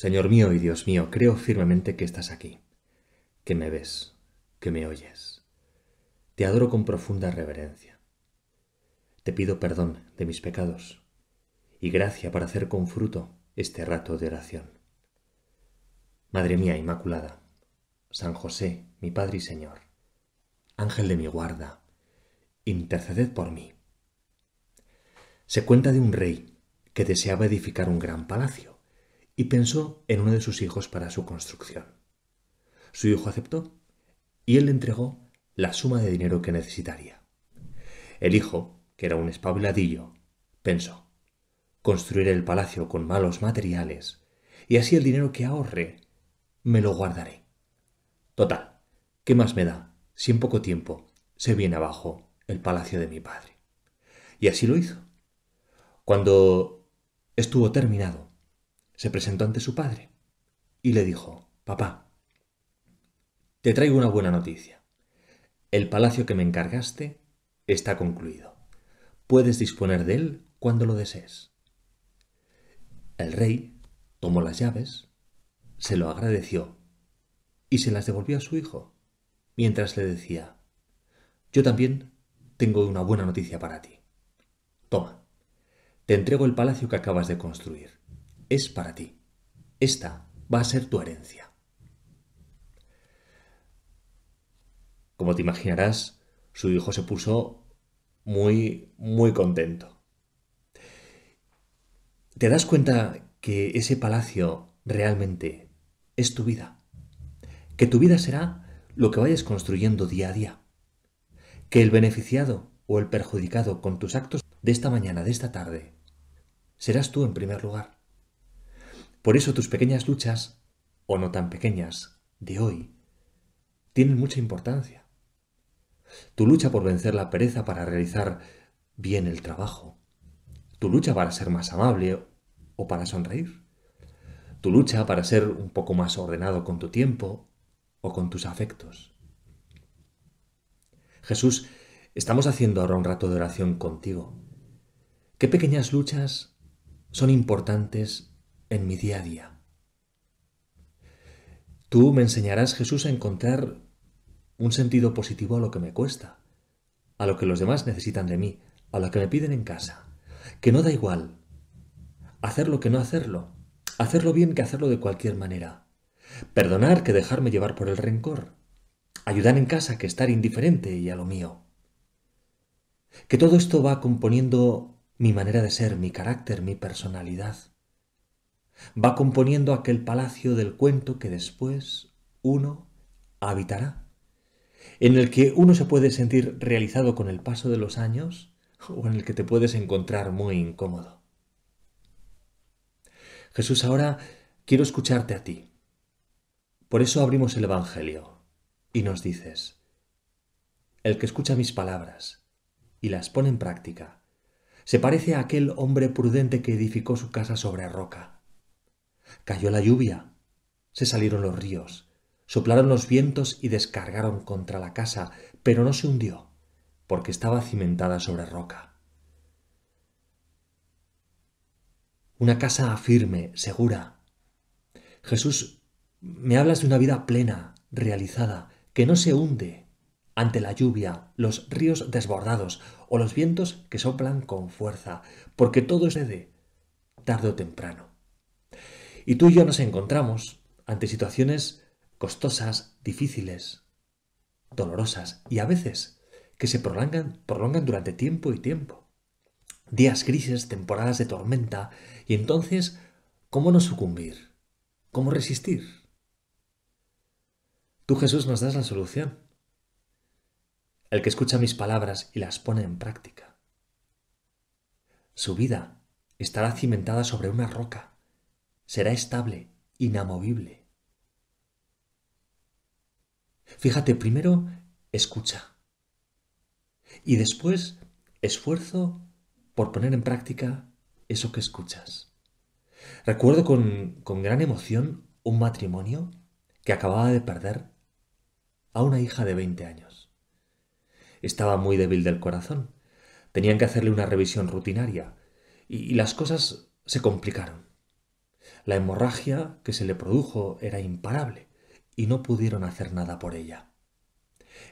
Señor mío y Dios mío, creo firmemente que estás aquí, que me ves, que me oyes. Te adoro con profunda reverencia. Te pido perdón de mis pecados y gracia para hacer con fruto este rato de oración. Madre mía Inmaculada, San José, mi Padre y Señor, Ángel de mi guarda, interceded por mí. Se cuenta de un rey que deseaba edificar un gran palacio y pensó en uno de sus hijos para su construcción. Su hijo aceptó y él le entregó la suma de dinero que necesitaría. El hijo, que era un espabiladillo, pensó construiré el palacio con malos materiales y así el dinero que ahorre me lo guardaré. Total, ¿qué más me da si en poco tiempo se viene abajo el palacio de mi padre? Y así lo hizo. Cuando estuvo terminado, se presentó ante su padre y le dijo, Papá, te traigo una buena noticia. El palacio que me encargaste está concluido. Puedes disponer de él cuando lo desees. El rey tomó las llaves, se lo agradeció y se las devolvió a su hijo, mientras le decía, Yo también tengo una buena noticia para ti. Toma, te entrego el palacio que acabas de construir es para ti. Esta va a ser tu herencia. Como te imaginarás, su hijo se puso muy, muy contento. Te das cuenta que ese palacio realmente es tu vida. Que tu vida será lo que vayas construyendo día a día. Que el beneficiado o el perjudicado con tus actos de esta mañana, de esta tarde, serás tú en primer lugar. Por eso tus pequeñas luchas, o no tan pequeñas, de hoy, tienen mucha importancia. Tu lucha por vencer la pereza para realizar bien el trabajo. Tu lucha para ser más amable o para sonreír. Tu lucha para ser un poco más ordenado con tu tiempo o con tus afectos. Jesús, estamos haciendo ahora un rato de oración contigo. ¿Qué pequeñas luchas son importantes en mi día a día. Tú me enseñarás, Jesús, a encontrar un sentido positivo a lo que me cuesta, a lo que los demás necesitan de mí, a lo que me piden en casa, que no da igual hacerlo que no hacerlo, hacerlo bien que hacerlo de cualquier manera, perdonar que dejarme llevar por el rencor, ayudar en casa que estar indiferente y a lo mío. Que todo esto va componiendo mi manera de ser, mi carácter, mi personalidad va componiendo aquel palacio del cuento que después uno habitará, en el que uno se puede sentir realizado con el paso de los años o en el que te puedes encontrar muy incómodo. Jesús, ahora quiero escucharte a ti. Por eso abrimos el Evangelio y nos dices, el que escucha mis palabras y las pone en práctica, se parece a aquel hombre prudente que edificó su casa sobre roca Cayó la lluvia, se salieron los ríos, soplaron los vientos y descargaron contra la casa, pero no se hundió, porque estaba cimentada sobre roca. Una casa firme, segura. Jesús, me hablas de una vida plena, realizada, que no se hunde ante la lluvia, los ríos desbordados o los vientos que soplan con fuerza, porque todo es tarde o temprano. Y tú y yo nos encontramos ante situaciones costosas, difíciles, dolorosas y a veces que se prolongan, prolongan durante tiempo y tiempo. Días grises, temporadas de tormenta y entonces, ¿cómo no sucumbir? ¿Cómo resistir? Tú Jesús nos das la solución. El que escucha mis palabras y las pone en práctica. Su vida estará cimentada sobre una roca será estable, inamovible. Fíjate, primero escucha y después esfuerzo por poner en práctica eso que escuchas. Recuerdo con, gran emoción un matrimonio que acababa de perder a una hija de 20 años. Estaba muy débil del corazón. Tenían que hacerle una revisión rutinaria y las cosas se complicaron. La hemorragia que se le produjo era imparable y no pudieron hacer nada por ella.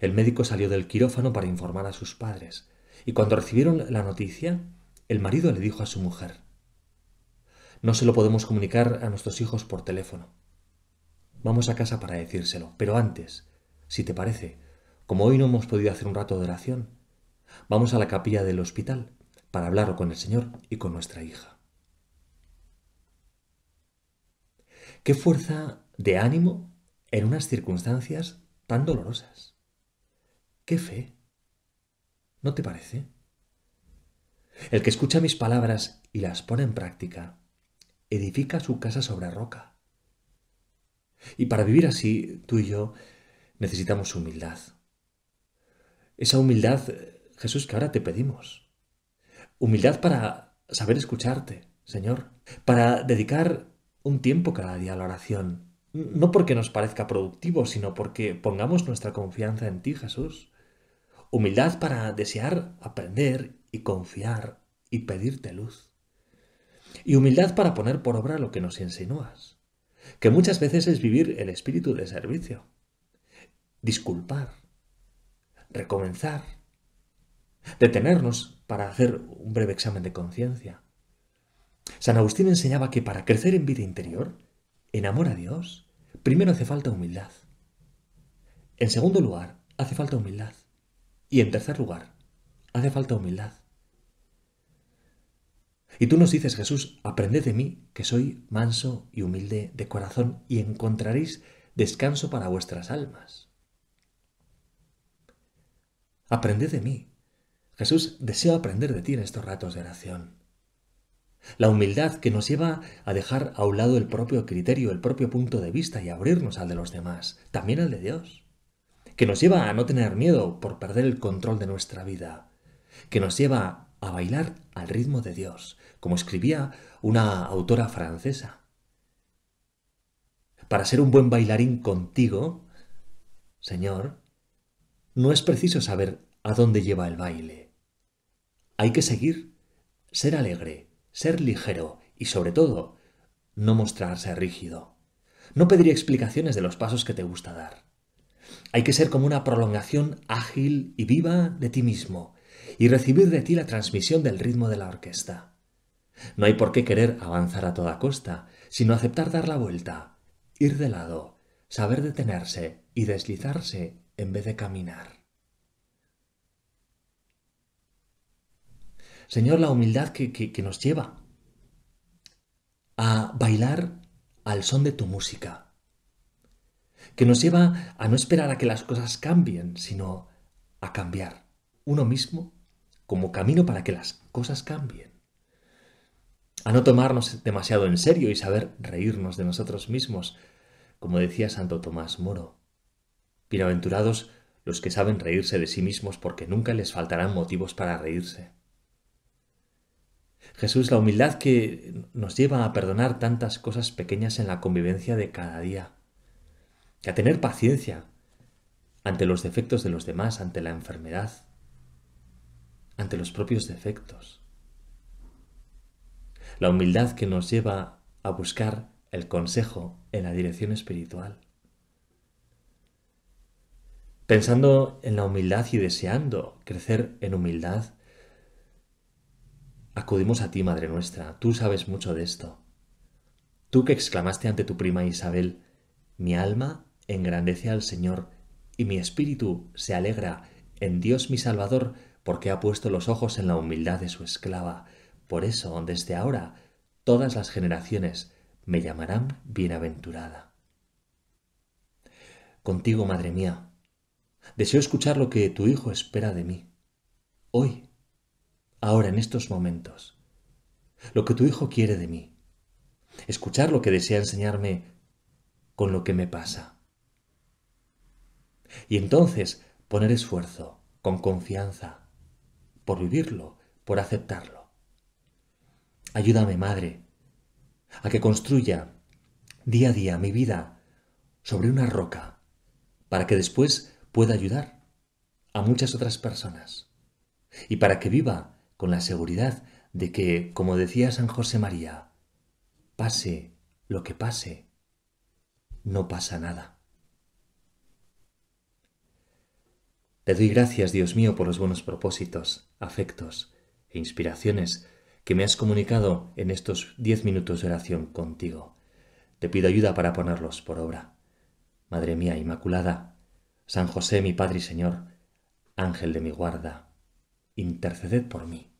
El médico salió del quirófano para informar a sus padres, y cuando recibieron la noticia, el marido le dijo a su mujer, No se lo podemos comunicar a nuestros hijos por teléfono. Vamos a casa para decírselo, pero antes, si te parece, como hoy no hemos podido hacer un rato de oración, vamos a la capilla del hospital para hablar con el Señor y con nuestra hija. Qué fuerza de ánimo en unas circunstancias tan dolorosas. Qué fe. ¿No te parece? El que escucha mis palabras y las pone en práctica, edifica su casa sobre roca. Y para vivir así, tú y yo necesitamos humildad. Esa humildad, Jesús, que ahora te pedimos. Humildad para saber escucharte, Señor, para dedicar un tiempo cada día a la oración, no porque nos parezca productivo, sino porque pongamos nuestra confianza en ti, Jesús. Humildad para desear aprender y confiar y pedirte luz. Y humildad para poner por obra lo que nos insinúas, que muchas veces es vivir el espíritu de servicio. Disculpar, recomenzar, detenernos para hacer un breve examen de conciencia, San Agustín enseñaba que para crecer en vida interior, en amor a Dios, primero hace falta humildad. En segundo lugar, hace falta humildad. Y en tercer lugar, hace falta humildad. Y tú nos dices, Jesús, aprended de mí, que soy manso y humilde de corazón, y encontraréis descanso para vuestras almas. Aprended de mí. Jesús, deseo aprender de ti en estos ratos de oración. La humildad que nos lleva a dejar a un lado el propio criterio, el propio punto de vista y abrirnos al de los demás, también al de Dios. Que nos lleva a no tener miedo por perder el control de nuestra vida. Que nos lleva a bailar al ritmo de Dios, como escribía una autora francesa. Para ser un buen bailarín contigo, Señor, no es preciso saber a dónde lleva el baile. Hay que seguir, ser alegre, ser ligero y sobre todo no mostrarse rígido. No pedir explicaciones de los pasos que te gusta dar. Hay que ser como una prolongación ágil y viva de ti mismo y recibir de ti la transmisión del ritmo de la orquesta. No hay por qué querer avanzar a toda costa, sino aceptar dar la vuelta, ir de lado, saber detenerse y deslizarse en vez de caminar. Señor, la humildad que, nos lleva a bailar al son de tu música, que nos lleva a no esperar a que las cosas cambien, sino a cambiar uno mismo como camino para que las cosas cambien, a no tomarnos demasiado en serio y saber reírnos de nosotros mismos, como decía Santo Tomás Moro. Bienaventurados los que saben reírse de sí mismos porque nunca les faltarán motivos para reírse. Jesús, la humildad que nos lleva a perdonar tantas cosas pequeñas en la convivencia de cada día, a tener paciencia ante los defectos de los demás, ante la enfermedad, ante los propios defectos. La humildad que nos lleva a buscar el consejo en la dirección espiritual. Pensando en la humildad y deseando crecer en humildad, Acudimos a ti, Madre nuestra, tú sabes mucho de esto. Tú que exclamaste ante tu prima Isabel, mi alma engrandece al Señor, y mi espíritu se alegra en Dios mi Salvador, porque ha puesto los ojos en la humildad de su esclava. Por eso, desde ahora, todas las generaciones me llamarán bienaventurada. Contigo, Madre mía, deseo escuchar lo que tu Hijo espera de mí. Hoy ahora en estos momentos, lo que tu Hijo quiere de mí, escuchar lo que desea enseñarme con lo que me pasa. Y entonces poner esfuerzo, con confianza, por vivirlo, por aceptarlo. Ayúdame, Madre, a que construya día a día mi vida sobre una roca, para que después pueda ayudar a muchas otras personas y para que viva con la seguridad de que, como decía San José María, pase lo que pase, no pasa nada. Te doy gracias, Dios mío, por los buenos propósitos, afectos e inspiraciones que me has comunicado en estos diez minutos de oración contigo. Te pido ayuda para ponerlos por obra. Madre mía Inmaculada, San José mi Padre y Señor, Ángel de mi guarda, interceded por mí.